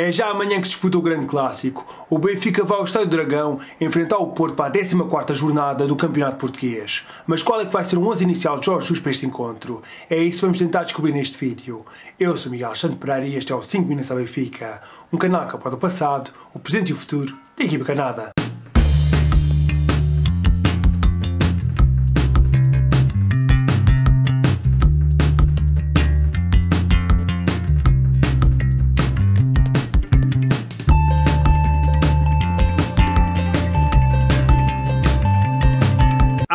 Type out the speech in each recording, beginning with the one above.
É já amanhã que se disputa o grande clássico. O Benfica vai ao Estádio Dragão enfrentar o Porto para a 14ª jornada do Campeonato Português. Mas qual é que vai ser o 11 inicial de Jorge Jesus para este encontro? É isso que vamos tentar descobrir neste vídeo. Eu sou Miguel Alexandre Pereira e este é o 5 Minutos da Benfica, um canal que aborda o passado, o presente e o futuro da equipa canada.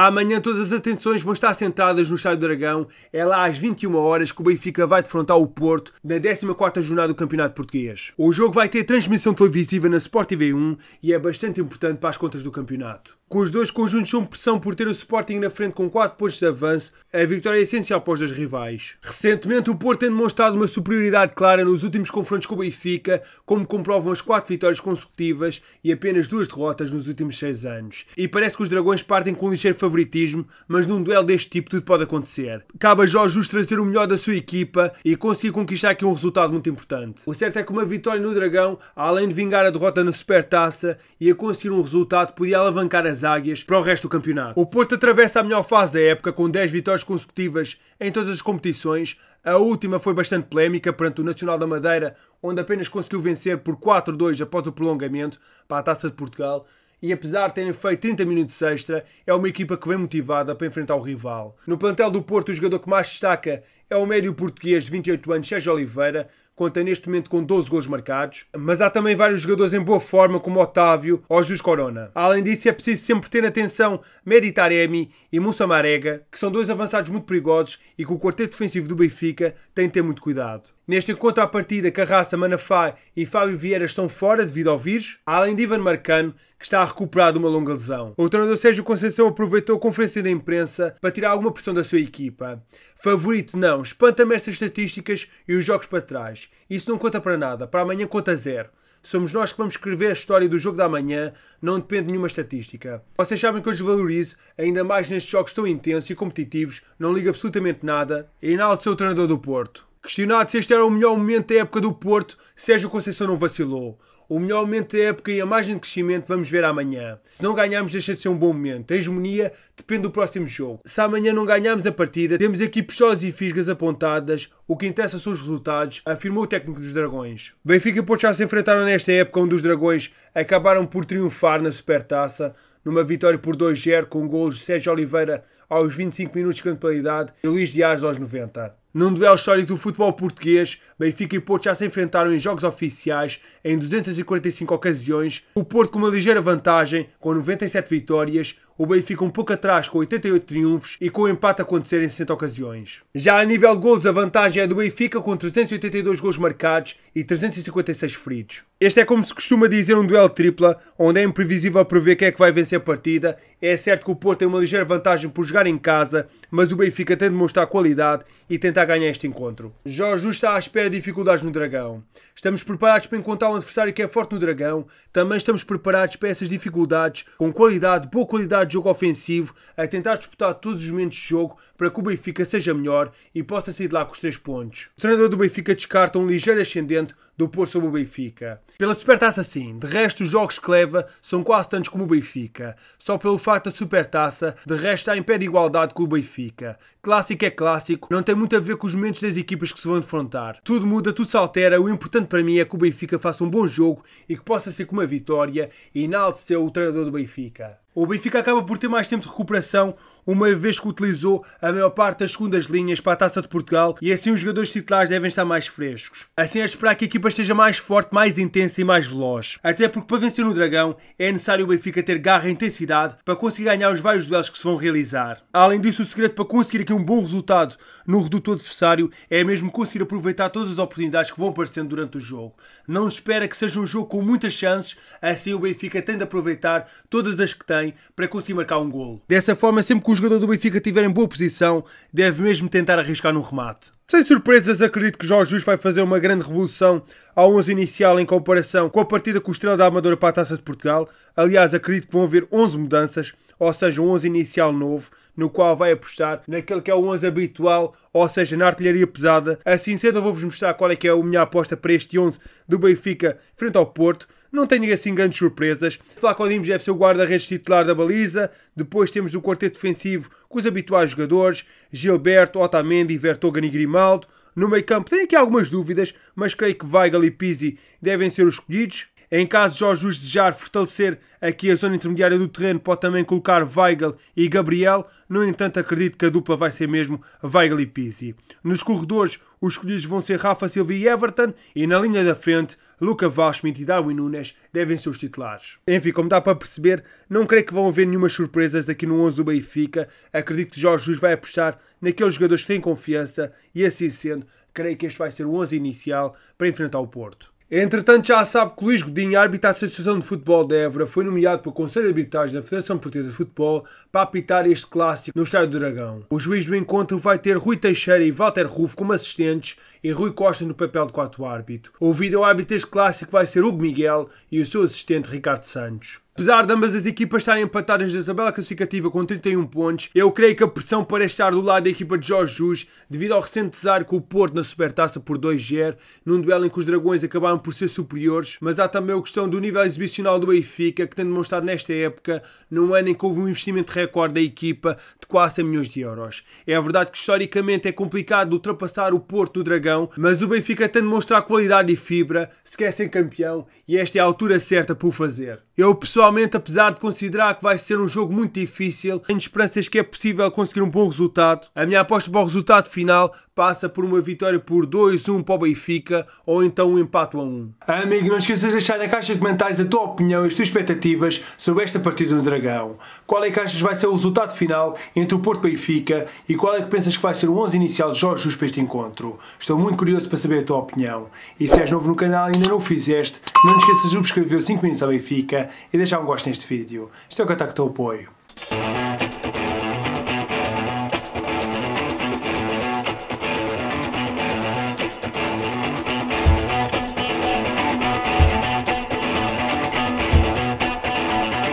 Amanhã todas as atenções vão estar centradas no Estádio do Dragão. É lá às 21 horas que o Benfica vai defrontar o Porto na 14ª jornada do Campeonato Português. O jogo vai ter transmissão televisiva na Sport TV1 e é bastante importante para as contas do campeonato. Com os dois conjuntos sob pressão por ter o Sporting na frente com 4 pontos de avanço, a vitória é essencial para os dois rivais. Recentemente, o Porto tem demonstrado uma superioridade clara nos últimos confrontos com o Benfica, como comprovam as 4 vitórias consecutivas e apenas duas derrotas nos últimos 6 anos. E parece que os Dragões partem com um ligeiro favoritismo, mas num duelo deste tipo tudo pode acontecer. Cabe a Jorge Justo trazer o melhor da sua equipa e conseguir conquistar aqui um resultado muito importante. O certo é que uma vitória no Dragão, além de vingar a derrota na Supertaça e a conseguir um resultado, podia alavancar as Águias para o resto do campeonato. O Porto atravessa a melhor fase da época com 10 vitórias consecutivas em todas as competições. A última foi bastante polémica perante o Nacional da Madeira, onde apenas conseguiu vencer por 4-2 após o prolongamento para a Taça de Portugal e apesar de terem feito 30 minutos extra, é uma equipa que vem motivada para enfrentar o rival. No plantel do Porto, o jogador que mais destaca é o médio português de 28 anos, Sérgio Oliveira, conta neste momento com 12 gols marcados, mas há também vários jogadores em boa forma, como Otávio ou Jus Corona. Além disso, é preciso sempre ter atenção a Taremi e Moussa Marega, que são dois avançados muito perigosos e que o quarteto defensivo do Benfica tem de ter muito cuidado. Neste encontro à partida, Carraça, Manafá e Fábio Vieira estão fora devido ao vírus, além de Ivan Marcano, que está a recuperar de uma longa lesão. O treinador Sérgio Conceição aproveitou a conferência da imprensa para tirar alguma pressão da sua equipa. Favorito não, espanta-me estas estatísticas e os jogos para trás. Isso não conta para nada, para amanhã conta zero. Somos nós que vamos escrever a história do jogo da manhã, não depende de nenhuma estatística. Vocês sabem que eu desvalorizo, ainda mais nestes jogos tão intensos e competitivos, não liga absolutamente nada, e enalteceu o treinador do Porto. Questionado se este era o melhor momento da época do Porto, Sérgio Conceição não vacilou. O melhor momento da época e a margem de crescimento vamos ver amanhã. Se não ganharmos, deixa de ser um bom momento. A hegemonia depende do próximo jogo. Se amanhã não ganharmos a partida, temos aqui pistolas e fisgas apontadas. O que interessa são os resultados, afirmou o técnico dos Dragões. Benfica e Porto já se enfrentaram nesta época, onde os Dragões acabaram por triunfar na Supertaça, numa vitória por 2-0 com golos de Sérgio Oliveira aos 25 minutos de grande penalidade e Luís Dias aos 90. Num duelo histórico do futebol português, Benfica e Porto já se enfrentaram em jogos oficiais em 245 ocasiões, o Porto com uma ligeira vantagem, com 97 vitórias, o Benfica um pouco atrás com 88 triunfos e com o empate a acontecer em 60 ocasiões. Já a nível de gols, a vantagem é do Benfica com 382 gols marcados e 356 feridos. Este é como se costuma dizer um duelo tripla, onde é imprevisível prever quem é que vai vencer a partida. É certo que o Porto tem uma ligeira vantagem por jogar em casa, mas o Benfica tem de mostrar qualidade e tentar ganhar este encontro. Jorge está à espera de dificuldades no Dragão. Estamos preparados para encontrar um adversário que é forte no Dragão, também estamos preparados para essas dificuldades, com qualidade, boa qualidade necessidade de jogo ofensivo, a tentar disputar todos os momentos de jogo para que o Benfica seja melhor e possa sair de lá com os 3 pontos. O treinador do Benfica descarta um ligeiro ascendente do Porto sobre o Benfica. Pela Supertaça sim, de resto os jogos que leva são quase tantos como o Benfica. Só pelo facto da Supertaça, de resto está em pé de igualdade com o Benfica. Clássico é clássico, não tem muito a ver com os momentos das equipas que se vão enfrentar. Tudo muda, tudo se altera, o importante para mim é que o Benfica faça um bom jogo e que possa ser com uma vitória e ser o treinador do Benfica. O Benfica acaba por ter mais tempo de recuperação, uma vez que utilizou a maior parte das segundas linhas para a Taça de Portugal e assim os jogadores titulares devem estar mais frescos. Assim é de esperar que a equipa esteja mais forte, mais intensa e mais veloz. Até porque para vencer no Dragão é necessário o Benfica ter garra e intensidade para conseguir ganhar os vários duelos que se vão realizar. Além disso, o segredo para conseguir aqui um bom resultado no reduto adversário é mesmo conseguir aproveitar todas as oportunidades que vão aparecendo durante o jogo. Não se espera que seja um jogo com muitas chances, assim o Benfica tem de aproveitar todas as que tem para conseguir marcar um golo. Dessa forma, sempre que o jogador do Benfica tiver em boa posição, deve mesmo tentar arriscar num remate. Sem surpresas, acredito que Jorge Luís vai fazer uma grande revolução ao 11 inicial em comparação com a partida com o Estrela da Amadora para a Taça de Portugal. Aliás, acredito que vão haver 11 mudanças, ou seja, um 11 inicial novo, no qual vai apostar naquele que é o 11 habitual, ou seja, na artilharia pesada. Assim sendo, eu vou-vos mostrar qual é que é a minha aposta para este 11 do Benfica frente ao Porto. Não tenho assim grandes surpresas. Flaco Dimos deve ser o guarda-redes titular da baliza. Depois temos o quarteto defensivo com os habituais jogadores, Gilberto, Otamendi, Vertogen e Grimaldi. Grimaldo. No meio campo tem aqui algumas dúvidas, mas creio que Weigl e Pizzi devem ser os escolhidos. Em caso de Jorge Luís desejar fortalecer aqui a zona intermediária do terreno, pode também colocar Weigl e Gabriel. No entanto, acredito que a dupla vai ser mesmo Weigl e Pizzi. Nos corredores, os escolhidos vão ser Rafa Silva e Everton. E na linha da frente, Luca Valschmidt e Darwin Nunes devem ser os titulares. Enfim, como dá para perceber, não creio que vão haver nenhuma surpresas aqui no 11 do Benfica. Acredito que Jorge Luís vai apostar naqueles jogadores que têm confiança e assim sendo, creio que este vai ser o 11 inicial para enfrentar o Porto. Entretanto, já sabe que Luís Godinho, árbitro da Associação de Futebol de Évora, foi nomeado pelo Conselho de Arbitragem da Federação Portuguesa de Futebol para apitar este clássico no Estádio do Dragão. O juiz do encontro vai ter Rui Teixeira e Walter Rufo como assistentes e Rui Costa no papel de quarto árbitro. Ouvido ao árbitro deste clássico vai ser Hugo Miguel e o seu assistente Ricardo Santos. Apesar de ambas as equipas estarem empatadas na tabela classificativa com 31 pontos, eu creio que a pressão parece estar do lado da equipa de Jorge Jus, devido ao recente desar com o Porto na Supertaça por 2-0, num duelo em que os Dragões acabaram por ser superiores, mas há também a questão do nível exibicional do Benfica, que tem demonstrado nesta época, num ano em que houve um investimento recorde da equipa de quase 100 milhões de euros. É verdade que historicamente é complicado ultrapassar o Porto do Dragão, mas o Benfica tem demonstrado qualidade e fibra, se quer ser campeão, e esta é a altura certa para o fazer. Eu pessoal pessoalmente, apesar de considerar que vai ser um jogo muito difícil, tenho esperanças que é possível conseguir um bom resultado. A minha aposta para o resultado final passa por uma vitória por 2-1 para o Benfica ou então um empate a 1. Amigo, não esqueças de deixar na caixa de comentários a tua opinião e as tuas expectativas sobre esta partida no Dragão. Qual é que achas vai ser o resultado final entre o Porto e o Benfica e qual é que pensas que vai ser o 11 inicial de Jorge Jus para este encontro? Estou muito curioso para saber a tua opinião. E se és novo no canal e ainda não o fizeste, não esqueças de subscrever o 5 Minutos ao Benfica e deixar um gosto neste vídeo. Isto é o contacto apoio.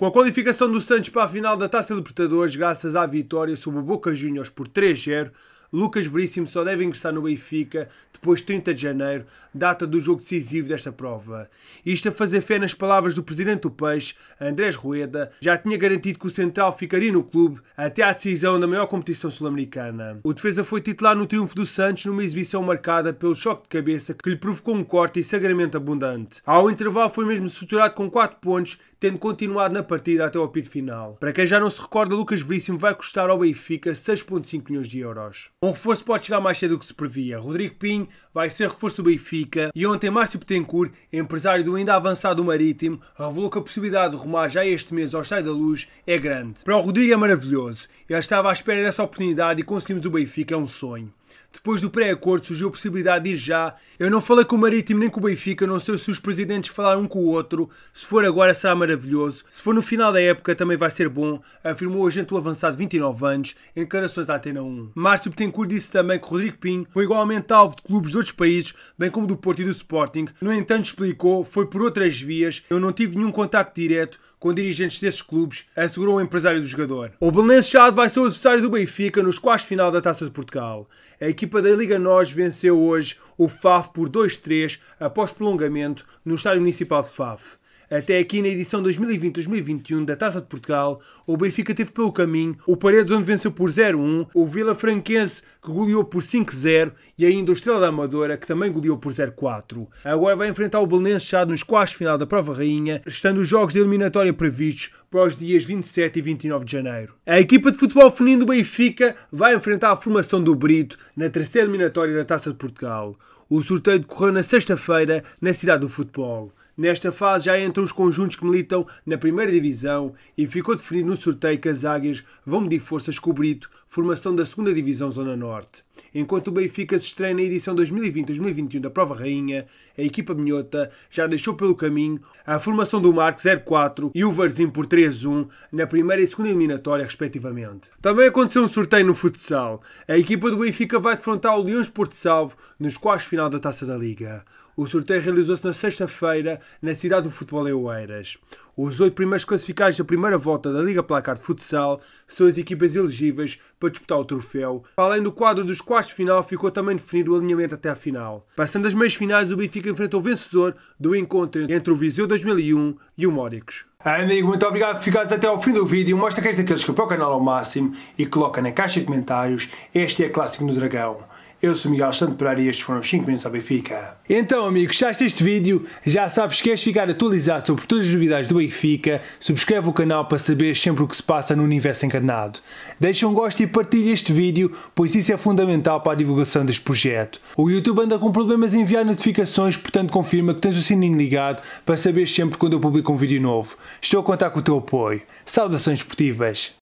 Com a qualificação do Santos para a final da Taça Libertadores, graças à vitória sobre o Boca Juniors por 3-0, Lucas Veríssimo só deve ingressar no Benfica depois de 30 de janeiro, data do jogo decisivo desta prova. Isto a fazer fé nas palavras do presidente do Peixe, Andrés Rueda, já tinha garantido que o Central ficaria no clube até à decisão da maior competição sul-americana. O defesa foi titular no triunfo do Santos numa exibição marcada pelo choque de cabeça que lhe provocou um corte e sangramento abundante. Ao intervalo foi mesmo suturado com 4 pontos tendo continuado na partida até ao apito final. Para quem já não se recorda, Lucas Veríssimo vai custar ao Benfica 6.5 milhões de euros. Um reforço pode chegar mais cedo do que se previa. Rodrigo Pinho vai ser reforço do Benfica e ontem Márcio Petencourt, empresário do ainda avançado Marítimo, revelou que a possibilidade de rumar já este mês ao Estádio da Luz é grande. Para o Rodrigo é maravilhoso. Ele estava à espera dessa oportunidade e conseguimos o Benfica, é um sonho. Depois do pré-acordo surgiu a possibilidade de ir já. Eu não falei com o Marítimo nem com o Benfica, não sei se os presidentes falaram um com o outro. Se for agora será maravilhoso. Se for no final da época também vai ser bom, afirmou o agente do avançado de 29 anos em declarações à Atena 1. Márcio Betancourt disse também que Rodrigo Pinho foi igualmente alvo de clubes de outros países, bem como do Porto e do Sporting. No entanto, explicou, foi por outras vias. Eu não tive nenhum contacto direto com dirigentes desses clubes, assegurou o empresário do jogador. O Belenenses-Chade vai ser o adversário do Benfica nos quartos final da Taça de Portugal. A equipa da Liga Nós venceu hoje o FAF por 2-3 após prolongamento no Estádio Municipal de FAF. Até aqui na edição 2020-2021 da Taça de Portugal, o Benfica teve pelo caminho o Paredes onde venceu por 0-1, o Vila Franquense que goleou por 5-0 e ainda o Estrela da Amadora que também goleou por 0-4. Agora vai enfrentar o Belenense já nos quartos final da Prova Rainha, estando os jogos de eliminatória previstos para os dias 27 e 29 de janeiro. A equipa de futebol feminino do Benfica vai enfrentar a formação do Brito na terceira eliminatória da Taça de Portugal. O sorteio decorreu na sexta-feira na Cidade do Futebol. Nesta fase já entram os conjuntos que militam na primeira divisão e ficou definido no sorteio que as águias vão medir forças com o Brito, formação da segunda divisão Zona Norte. Enquanto o Benfica se estreia na edição 2020-2021 da Prova Rainha, a equipa minhota já deixou pelo caminho a formação do Marco 04 e o Varzim por 3-1 na primeira e segunda eliminatória, respectivamente. Também aconteceu um sorteio no futsal. A equipa do Benfica vai defrontar o Leões Porto Salvo nos quartos final da Taça da Liga. O sorteio realizou-se na sexta-feira na cidade do futebol em Oeiras. Os oito primeiros classificados da primeira volta da Liga Placar de Futsal são as equipas elegíveis para disputar o troféu, além do quadro dos quartos de final ficou também definido o alinhamento até a final. Passando às meias finais, o Benfica enfrentou o vencedor do encontro entre o Viseu 2001 e o Móricos. Ah, amigo, muito obrigado por ficares até ao fim do vídeo. Mostra que és daqueles que apoiam o canal ao máximo e coloca na caixa de comentários este é Clássico no Dragão. Eu sou Miguel Santo Pereira e estes foram os 5 minutos ao Benfica. Então, amigos, gostaste deste vídeo? Já sabes que queres ficar atualizado sobre todas as novidades do Benfica? Subscreve o canal para saber sempre o que se passa no universo encarnado. Deixa um gosto e partilha este vídeo, pois isso é fundamental para a divulgação deste projeto. O YouTube anda com problemas em enviar notificações, portanto confirma que tens o sininho ligado para saber sempre quando eu publico um vídeo novo. Estou a contar com o teu apoio. Saudações esportivas!